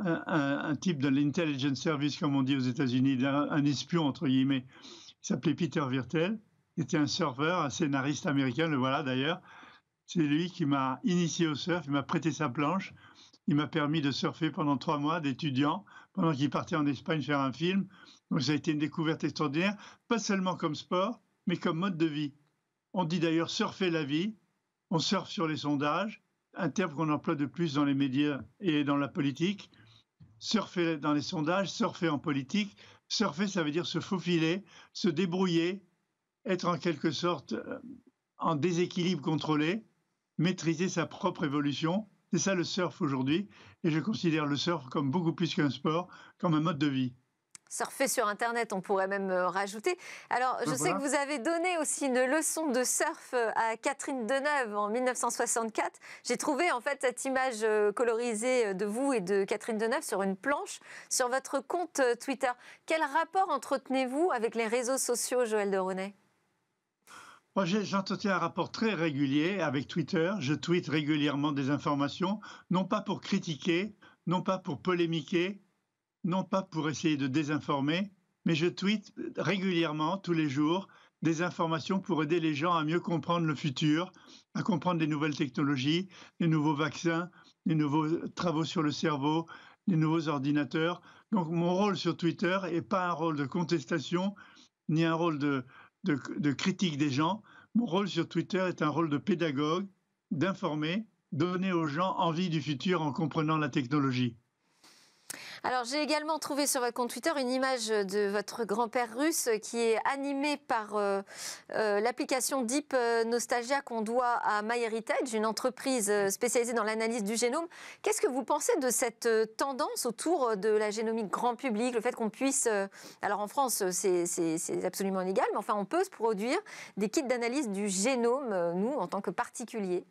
S4: un, type de l'intelligence service, comme on dit aux États-Unis, un, espion, entre guillemets. Il s'appelait Peter Virtel. Il était un surfeur, un scénariste américain, le voilà d'ailleurs. C'est lui qui m'a initié au surf, il m'a prêté sa planche, il m'a permis de surfer pendant trois mois d'étudiant pendant qu'il partait en Espagne faire un film. Donc ça a été une découverte extraordinaire, pas seulement comme sport, mais comme mode de vie. On dit d'ailleurs surfer la vie, on surfe sur les sondages, un terme qu'on emploie de plus dans les médias et dans la politique. Surfer dans les sondages, surfer en politique. Surfer, ça veut dire se faufiler, se débrouiller, être en quelque sorte euh, en déséquilibre contrôlé, maîtriser sa propre évolution c'est ça le surf aujourd'hui. Et je considère le surf comme beaucoup plus qu'un sport, comme un mode de vie.
S1: Surfer sur Internet, on pourrait même euh, rajouter. Alors, ben je sais que vous avez donné aussi une leçon de surf euh, à Catherine Deneuve en 1964. J'ai trouvé en fait cette image euh, colorisée de vous et de Catherine Deneuve sur une planche sur votre compte Twitter. Quel rapport entretenez-vous avec les réseaux sociaux, Joël de Ronet
S4: moi, j'entretiens un rapport très régulier avec Twitter. Je tweete régulièrement des informations, non pas pour critiquer, non pas pour polémiquer, non pas pour essayer de désinformer, mais je tweete régulièrement, tous les jours, des informations pour aider les gens à mieux comprendre le futur, à comprendre les nouvelles technologies, les nouveaux vaccins, les nouveaux travaux sur le cerveau, les nouveaux ordinateurs. Donc mon rôle sur Twitter n'est pas un rôle de contestation, ni un rôle de, de, critique des gens. Mon rôle sur Twitter est un rôle de pédagogue, d'informer, donner aux gens envie du futur en comprenant la technologie.
S1: Alors j'ai également trouvé sur votre compte Twitter une image de votre grand-père russe qui est animé par euh, euh, l'application Deep euh, Nostalgia qu'on doit à MyHeritage, une entreprise spécialisée dans l'analyse du génome. Qu'est-ce que vous pensez de cette tendance autour de la génomique grand public, le fait qu'on puisse... alors en France c'est absolument illégal, mais enfin on peut se produire des kits d'analyse du génome, nous, en tant que particuliers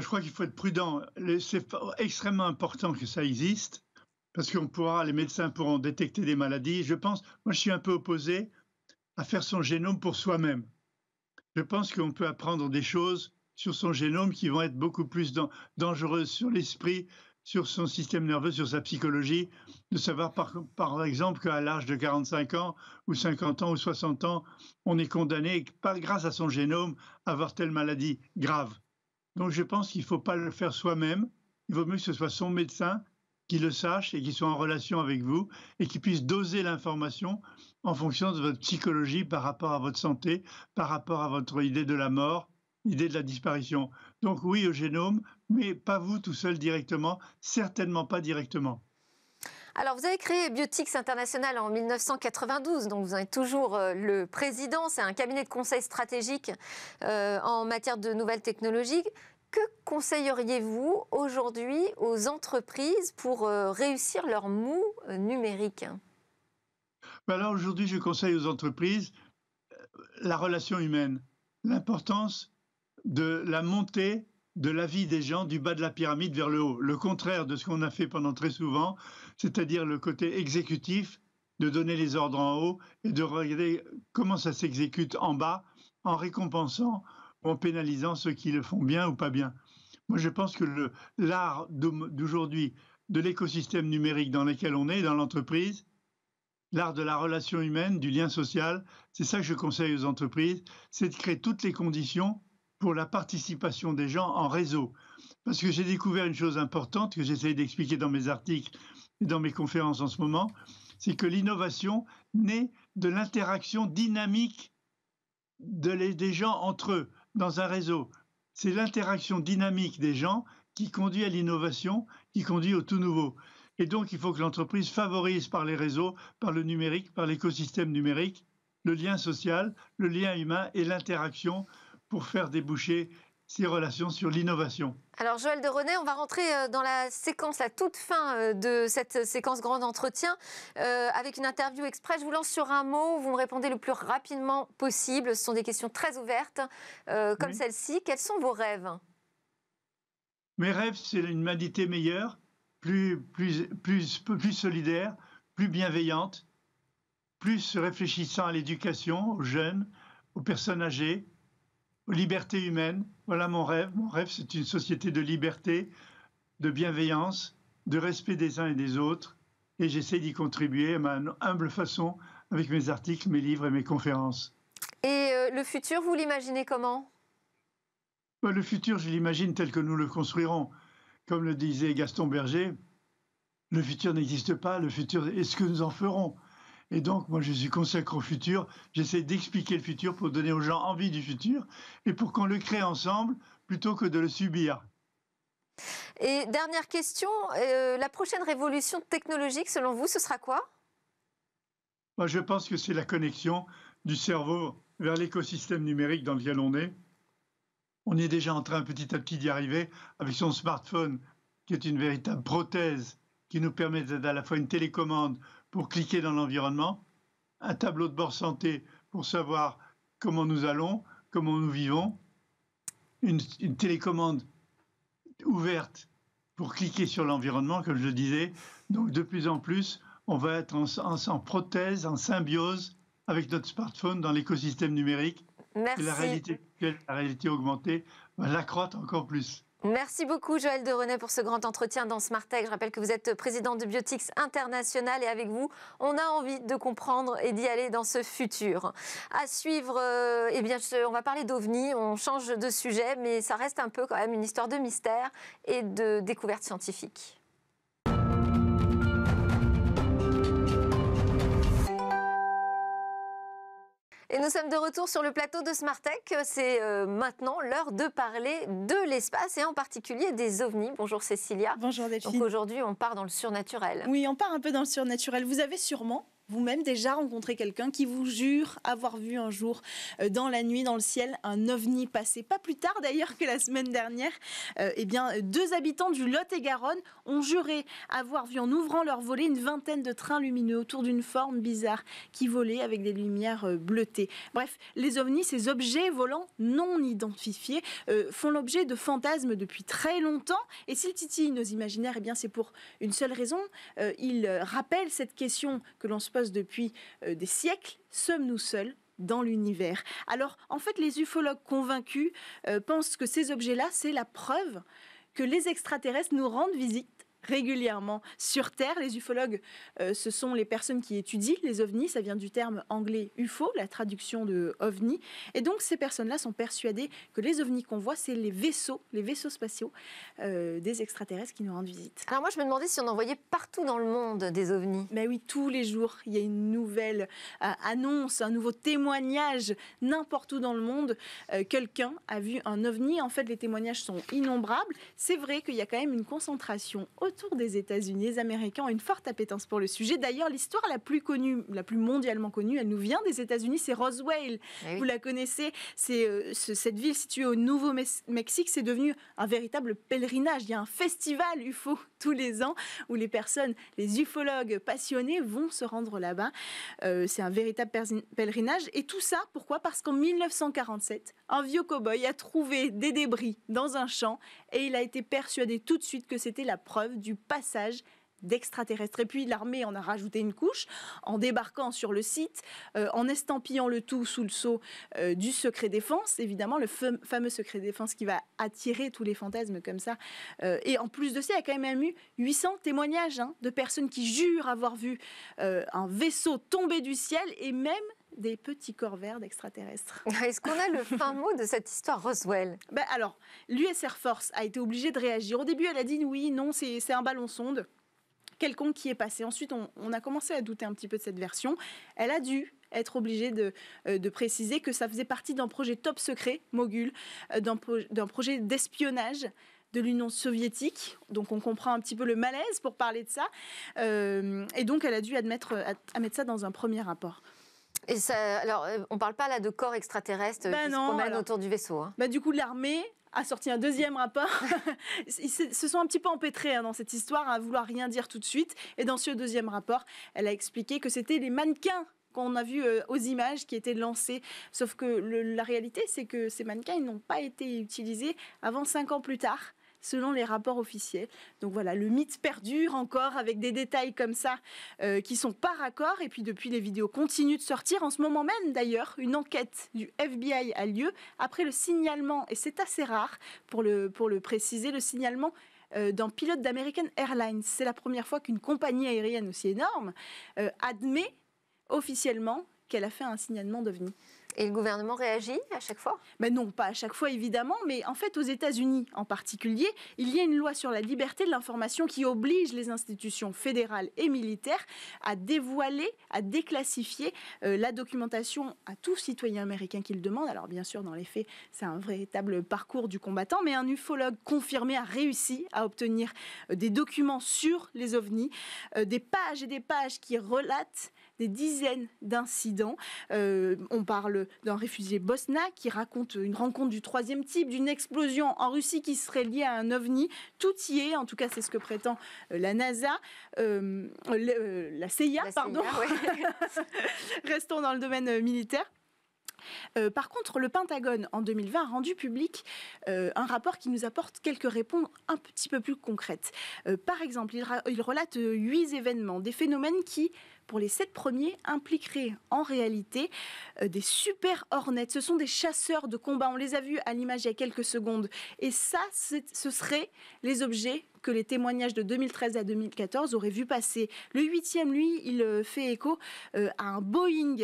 S4: je crois qu'il faut être prudent. C'est extrêmement important que ça existe parce qu'on pourra, les médecins pourront détecter des maladies. Je pense, moi, je suis un peu opposé à faire son génome pour soi-même. Je pense qu'on peut apprendre des choses sur son génome qui vont être beaucoup plus dangereuses sur l'esprit, sur son système nerveux, sur sa psychologie, de savoir par, exemple qu'à l'âge de 45 ans ou 50 ans ou 60 ans, on est condamné par grâce à son génome à avoir telle maladie grave. Donc je pense qu'il ne faut pas le faire soi-même. Il vaut mieux que ce soit son médecin qui le sache et qui soit en relation avec vous et qui puisse doser l'information en fonction de votre psychologie par rapport à votre santé, par rapport à votre idée de la mort, idée de la disparition. Donc oui au génome, mais pas vous tout seul directement, certainement pas directement.
S1: Alors, vous avez créé Biotics International en 1992, donc vous en êtes toujours euh, le président. C'est un cabinet de conseil stratégique euh, en matière de nouvelles technologies. Que conseilleriez-vous aujourd'hui aux entreprises pour euh, réussir leur mou numérique Alors
S4: ben aujourd'hui, je conseille aux entreprises la relation humaine, l'importance de la montée de la vie des gens du bas de la pyramide vers le haut, le contraire de ce qu'on a fait pendant très souvent, c'est-à-dire le côté exécutif, de donner les ordres en haut et de regarder comment ça s'exécute en bas en récompensant ou en pénalisant ceux qui le font bien ou pas bien. Moi, je pense que l'art d'aujourd'hui, de l'écosystème numérique dans lequel on est, dans l'entreprise, l'art de la relation humaine, du lien social, c'est ça que je conseille aux entreprises, c'est de créer toutes les conditions pour la participation des gens en réseau. Parce que j'ai découvert une chose importante que j'essaie d'expliquer dans mes articles et dans mes conférences en ce moment, c'est que l'innovation naît de l'interaction dynamique de des gens entre eux dans un réseau. C'est l'interaction dynamique des gens qui conduit à l'innovation, qui conduit au tout nouveau. Et donc, il faut que l'entreprise favorise par les réseaux, par le numérique, par l'écosystème numérique, le lien social, le lien humain et l'interaction pour faire déboucher ces relations sur l'innovation.
S1: Alors Joël de René, on va rentrer euh, dans la séquence, la toute fin euh, de cette séquence grand entretien euh, avec une interview express. Je vous lance sur un mot, vous me répondez le plus rapidement possible. Ce sont des questions très ouvertes comme celle-ci. Quels sont vos rêves
S4: Mes rêves, c'est une humanité meilleure, plus, plus, plus, plus solidaire, plus bienveillante, plus réfléchissant à l'éducation, aux jeunes, aux personnes âgées, Liberté humaine. Voilà mon rêve. Mon rêve, c'est une société de liberté, de bienveillance, de respect des uns et des autres. Et j'essaie d'y contribuer à ma humble façon avec mes articles, mes livres et mes conférences.
S1: Et euh, le futur, vous l'imaginez comment
S4: bah, Le futur, je l'imagine tel que nous le construirons. Comme le disait Gaston Berger, le futur n'existe pas, le futur est ce que nous en ferons. Et donc, moi, je suis consacré au futur. J'essaie d'expliquer le futur pour donner aux gens envie du futur et pour qu'on le crée ensemble plutôt que de le subir. Et
S1: dernière question, euh, la prochaine révolution technologique, selon vous, ce sera quoi
S4: Moi, je pense que c'est la connexion du cerveau vers l'écosystème numérique dans lequel on est. On est déjà en train petit à petit d'y arriver avec son smartphone, qui est une véritable prothèse qui nous permet d'être à la fois une télécommande pour cliquer dans l'environnement, un tableau de bord santé pour savoir comment nous allons, comment nous vivons, une, télécommande ouverte pour cliquer sur l'environnement, comme je le disais. Donc de plus en plus, on va être en, prothèse, en symbiose avec notre smartphone dans l'écosystème numérique. Merci. Et la réalité la réalité augmentée va l'accroître encore plus.
S1: Merci beaucoup Joël de René pour ce grand entretien dans Smart Je rappelle que vous êtes président de Biotics International et avec vous, on a envie de comprendre et d'y aller dans ce futur. À suivre, euh, eh bien, on va parler d'OVNI, on change de sujet, mais ça reste un peu quand même une histoire de mystère et de découverte scientifique. Et nous sommes de retour sur le plateau de Smartech. C'est euh, maintenant l'heure de parler de l'espace et en particulier des ovnis. Bonjour
S5: Cécilia. Bonjour
S1: Delphine. Donc aujourd'hui,
S5: on part dans le surnaturel. Oui, on part un peu dans le surnaturel. Vous avez sûrement vous-même déjà rencontré quelqu'un qui vous jure avoir vu un jour euh, dans la nuit, dans le ciel, un ovni passer. Pas plus tard d'ailleurs que la semaine dernière, et euh, eh bien, deux habitants du Lot-et-Garonne ont juré avoir vu en ouvrant leur volet une vingtaine de trains lumineux autour d'une forme bizarre qui volait avec des lumières euh, bleutées. Bref, les ovnis, ces objets volants non identifiés, font l'objet de fantasmes depuis très longtemps. Et s'ils titillent nos imaginaires, eh bien, c'est pour une seule raison. il ils rappellent cette question que l'on se pose depuis euh, des siècles, sommes-nous seuls dans l'univers. Alors, en fait, les ufologues convaincus euh, pensent que ces objets-là, c'est la preuve que les extraterrestres nous rendent visite régulièrement sur Terre. Les ufologues, euh, ce sont les personnes qui étudient les ovnis. Ça vient du terme anglais UFO, la traduction de ovni. Et donc, ces personnes-là sont persuadées que les ovnis qu'on voit, c'est les vaisseaux, les vaisseaux spatiaux euh, des extraterrestres qui nous rendent visite. Alors, moi, je me demandais si on en voyait partout dans le monde des ovnis. Mais oui, tous les jours, il y a une nouvelle euh, annonce, un nouveau témoignage, n'importe où dans le monde. Quelqu'un a vu un ovni. En fait, les témoignages sont innombrables. C'est vrai qu'il y a quand même une concentration au retour des États-Unis. Les Américains ont une forte appétence pour le sujet. D'ailleurs, l'histoire la plus connue, la plus mondialement connue, elle nous vient des États-Unis, c'est Roswell. Eh Vous la connaissez, c'est euh, cette ville située au Nouveau-Mexique, c'est devenu un véritable pèlerinage. Il y a un festival UFO tous les ans où les personnes, les ufologues passionnés vont se rendre là-bas. Euh, c'est un véritable pèlerinage. Et tout ça, pourquoi Parce qu'en 1947, un vieux cow-boy a trouvé des débris dans un champ et il a été persuadé tout de suite que c'était la preuve du passage d'extraterrestres. Et puis l'armée en a rajouté une couche en débarquant sur le site, euh, en estampillant le tout sous le sceau euh, du secret défense, évidemment le fameux secret défense qui va attirer tous les fantasmes comme ça. Euh, et en plus de ça, il y a quand même eu 800 témoignages hein, de personnes qui jurent avoir vu un vaisseau tomber du ciel et même des petits corps verts d'extraterrestres. Est-ce qu'on a le fin mot de cette histoire Roswell ben Alors, l'US Air Force a été obligée de réagir. Au début, elle a dit oui, non, c'est un ballon sonde quelconque qui est passé. Ensuite, on, a commencé à douter un petit peu de cette version. Elle a dû être obligée de, euh, de préciser que ça faisait partie d'un projet top secret, Mogul, euh, d'un projet d'espionnage de l'Union soviétique. Donc on comprend un petit peu le malaise pour parler de ça. Euh, et donc elle a dû admettre, admettre ça dans un premier rapport
S1: alors, euh, on ne parle pas là de corps extraterrestres euh, bah qui se promènent autour
S5: du vaisseau. Hein. Bah, du coup, l'armée a sorti un deuxième rapport. Ils se sont un petit peu empêtrés hein, dans cette histoire à vouloir rien dire tout de suite. Et dans ce deuxième rapport, elle a expliqué que c'était les mannequins qu'on a vus euh, aux images qui étaient lancées. Sauf que la réalité, c'est que ces mannequins, n'ont pas été utilisés avant cinq ans plus tard selon les rapports officiels. Donc voilà, le mythe perdure encore avec des détails comme ça euh, qui sont pas accord Et puis depuis, les vidéos continuent de sortir. En ce moment même, d'ailleurs, une enquête du FBI a lieu après le signalement, et c'est assez rare pour le, pour le préciser, le signalement euh, d'un pilote d'American Airlines. C'est la première fois qu'une compagnie aérienne aussi énorme euh, admet officiellement qu'elle a fait un signalement d'OVNI. Et le gouvernement réagit à chaque fois Mais ben Non, pas à chaque fois évidemment, mais en fait aux États-Unis en particulier, il y a une loi sur la liberté de l'information qui oblige les institutions fédérales et militaires à dévoiler, à déclassifier euh, la documentation à tout citoyen américain qui le demande. Alors bien sûr, dans les faits, c'est un véritable parcours du combattant, mais un ufologue confirmé a réussi à obtenir euh, des documents sur les ovnis, euh, des pages et des pages qui relatent des dizaines d'incidents. Euh, on parle d'un réfugié Bosna qui raconte une rencontre du troisième type, d'une explosion en Russie qui serait liée à un ovni. Tout y est, en tout cas c'est ce que prétend euh, la NASA, euh, la CIA, pardon. Restons dans le domaine militaire. par contre, le Pentagone, en 2020, a rendu public un rapport qui nous apporte quelques réponses un petit peu plus concrètes. par exemple, il, il relate huit événements, des phénomènes qui pour les sept premiers, impliquerait en réalité euh, des super Hornets. Ce sont des chasseurs de combat. On les a vus à l'image il y a quelques secondes. Et ça, ce seraient les objets que les témoignages de 2013 à 2014 auraient vu passer. Le huitième, lui, il euh, fait écho euh, à un Boeing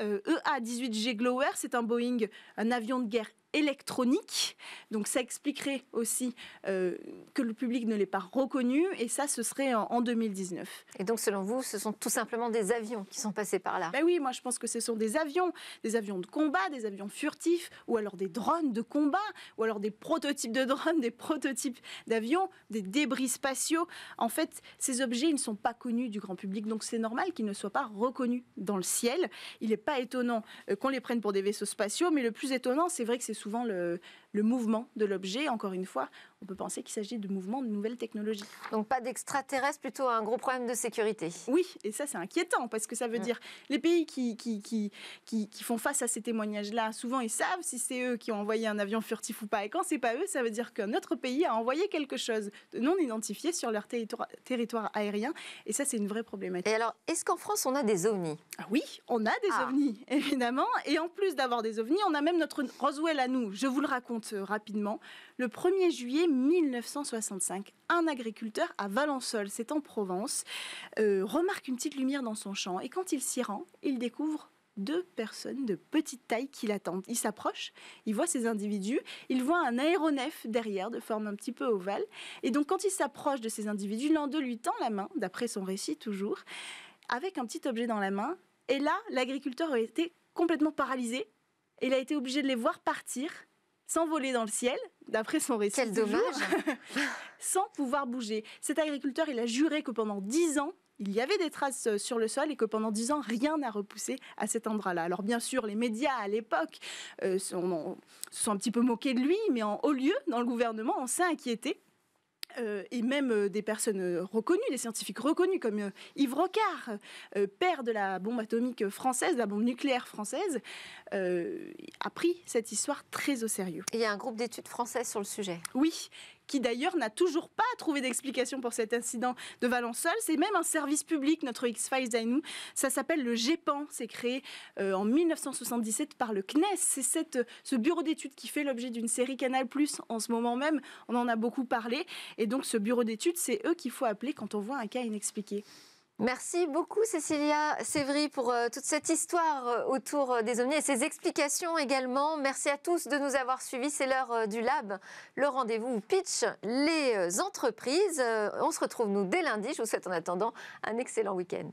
S5: EA-18G e Glower. C'est un Boeing, un avion de guerre électronique. Donc ça expliquerait aussi euh, que le public ne l'ait pas reconnu et ça ce serait en, 2019. Et donc selon vous, ce sont tout simplement des avions qui sont passés par là ben oui, moi je pense que ce sont des avions, des avions de combat, des avions furtifs ou alors des drones de combat ou alors des prototypes de drones, des prototypes d'avions, des débris spatiaux. En fait, ces objets ils ne sont pas connus du grand public donc c'est normal qu'ils ne soient pas reconnus dans le ciel. Il n'est pas étonnant euh, qu'on les prenne pour des vaisseaux spatiaux mais le plus étonnant, c'est vrai que c'est souvent le, le mouvement de l'objet. Encore une fois, on peut penser qu'il s'agit de mouvements de nouvelles technologies. Donc pas d'extraterrestres, plutôt un gros problème de sécurité. Oui, et ça c'est inquiétant parce que ça veut mm. dire les pays qui, qui, qui, qui, font face à ces témoignages-là, souvent ils savent si c'est eux qui ont envoyé un avion furtif ou pas. Et quand c'est pas eux, ça veut dire que notre pays a envoyé quelque chose de non identifié sur leur territoire, aérien. Et ça c'est une vraie problématique. Et alors, est-ce qu'en France on a des ovnis ah Oui, on a des ah. ovnis, évidemment. Et en plus d'avoir des ovnis, on a même notre Roswell à nous. Je vous le raconte. Euh, rapidement. Le 1er juillet 1965, un agriculteur à Valençol, c'est en Provence, euh, remarque une petite lumière dans son champ et quand il s'y rend, il découvre deux personnes de petite taille qui l'attendent. Il s'approche, il voit ces individus, il voit un aéronef derrière de forme un petit peu ovale. Et donc quand il s'approche de ces individus, l'un d'eux lui tend la main, d'après son récit toujours, avec un petit objet dans la main. Et là, l'agriculteur a été complètement paralysé. Il a été obligé de les voir partir s'envoler dans le ciel, d'après son récit. de dommage Sans pouvoir bouger. Cet agriculteur, il a juré que pendant dix ans, il y avait des traces euh, sur le sol et que pendant dix ans, rien n'a repoussé à cet endroit-là. Alors bien sûr, les médias à l'époque euh, se sont un petit peu moqués de lui, mais en haut lieu, dans le gouvernement, on s'est inquiété euh, et même euh, des personnes euh, reconnues, des scientifiques reconnus comme Yves Rocard, père de la bombe atomique française, de la bombe nucléaire française, a pris cette histoire très au sérieux. il y a un groupe d'études françaises sur le sujet. Oui, qui d'ailleurs n'a toujours pas trouvé d'explication pour cet incident de Valençol. C'est même un service public, notre X-Files à nous. Ça s'appelle le GEPAN. C'est créé euh, en 1977 par le CNES. C'est cette, euh, ce bureau d'études qui fait l'objet d'une série Canal Plus en ce moment même. On en a beaucoup parlé. Et donc, ce bureau d'études, c'est eux qu'il faut appeler quand on voit un cas inexpliqué. Merci beaucoup Cécilia Sévry
S1: pour euh, toute cette histoire euh, autour euh, des omni et ses explications également. Merci à tous de nous avoir suivis. C'est l'heure du lab, le rendez-vous pitch les entreprises. on se retrouve nous dès lundi. Je vous souhaite en attendant un excellent week-end.